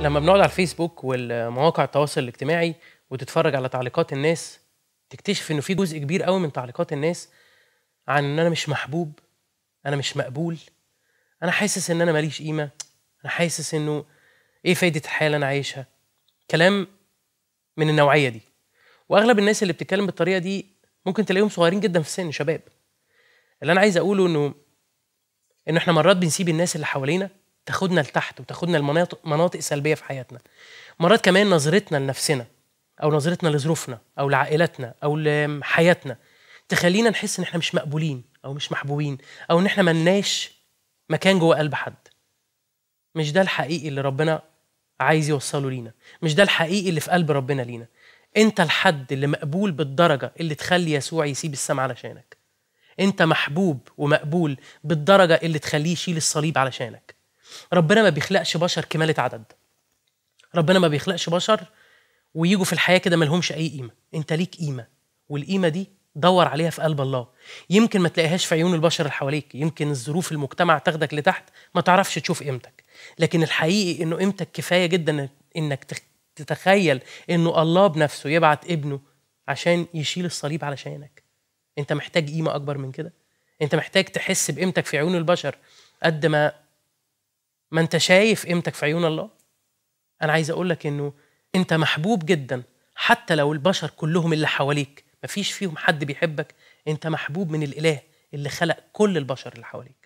لما بنقعد على الفيسبوك والمواقع التواصل الاجتماعي وتتفرج على تعليقات الناس تكتشف انه في جزء كبير قوي من تعليقات الناس عن ان انا مش محبوب انا مش مقبول انا حاسس ان انا ماليش قيمه انا حاسس انه ايه فايده الحياه اللي انا عايشها كلام من النوعيه دي واغلب الناس اللي بتتكلم بالطريقه دي ممكن تلاقيهم صغيرين جدا في السن شباب اللي انا عايز اقوله انه انه احنا مرات بنسيب الناس اللي حوالينا تاخدنا لتحت وتاخدنا لمناطق مناطق سلبيه في حياتنا مرات كمان نظرتنا لنفسنا او نظرتنا لظروفنا او لعائلتنا او لحياتنا تخلينا نحس ان احنا مش مقبولين او مش محبوبين او ان احنا ملناش مكان جوه قلب حد مش ده الحقيقي اللي ربنا عايز يوصله لينا مش ده الحقيقي اللي في قلب ربنا لينا انت الحد اللي مقبول بالدرجه اللي تخلي يسوع يسيب السماء علشانك انت محبوب ومقبول بالدرجه اللي تخليه يشيل الصليب علشانك ربنا ما بيخلقش بشر كماله عدد ربنا ما بيخلقش بشر ويجوا في الحياه كده ملهمش اي قيمه انت ليك قيمه والقيمه دي دور عليها في قلب الله يمكن ما تلاقيهاش في عيون البشر اللي حواليك يمكن الظروف المجتمع تاخدك لتحت ما تعرفش تشوف قيمتك لكن الحقيقي انه قيمتك كفايه جدا انك تتخيل انه الله بنفسه يبعت ابنه عشان يشيل الصليب علشانك انت محتاج قيمه اكبر من كده انت محتاج تحس بقيمتك في عيون البشر قد ما ما انت شايف قيمتك في عيون الله انا عايز اقول لك انه انت محبوب جدا حتى لو البشر كلهم اللي حواليك مفيش فيهم حد بيحبك انت محبوب من الاله اللي خلق كل البشر اللي حواليك